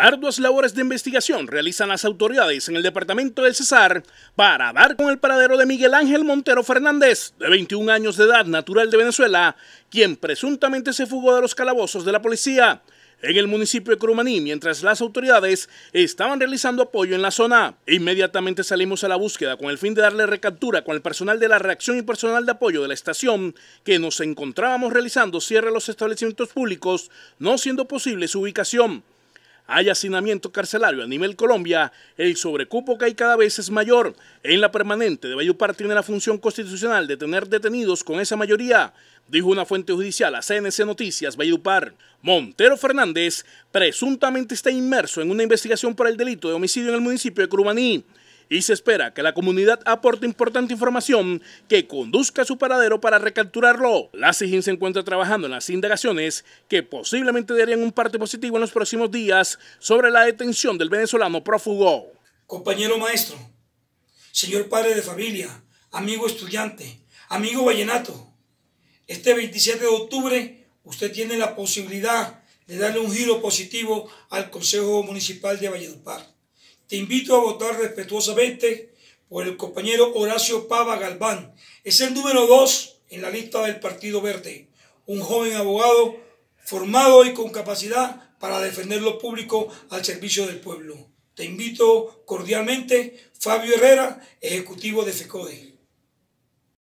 Arduas labores de investigación realizan las autoridades en el departamento del Cesar para dar con el paradero de Miguel Ángel Montero Fernández, de 21 años de edad, natural de Venezuela, quien presuntamente se fugó de los calabozos de la policía en el municipio de Curumaní, mientras las autoridades estaban realizando apoyo en la zona. Inmediatamente salimos a la búsqueda con el fin de darle recaptura con el personal de la reacción y personal de apoyo de la estación que nos encontrábamos realizando cierre de los establecimientos públicos, no siendo posible su ubicación hay hacinamiento carcelario a nivel Colombia, el sobrecupo que hay cada vez es mayor. En la permanente de Bayupar tiene la función constitucional de tener detenidos con esa mayoría, dijo una fuente judicial a CNC Noticias Bayupar Montero Fernández presuntamente está inmerso en una investigación por el delito de homicidio en el municipio de Curumaní y se espera que la comunidad aporte importante información que conduzca a su paradero para recapturarlo. La CIGIN se encuentra trabajando en las indagaciones que posiblemente darían un parte positivo en los próximos días sobre la detención del venezolano prófugo. Compañero maestro, señor padre de familia, amigo estudiante, amigo vallenato, este 27 de octubre usted tiene la posibilidad de darle un giro positivo al Consejo Municipal de Valledupar. Te invito a votar respetuosamente por el compañero Horacio Pava Galván. Es el número dos en la lista del Partido Verde. Un joven abogado formado y con capacidad para defender lo público al servicio del pueblo. Te invito cordialmente, Fabio Herrera, ejecutivo de FECODE.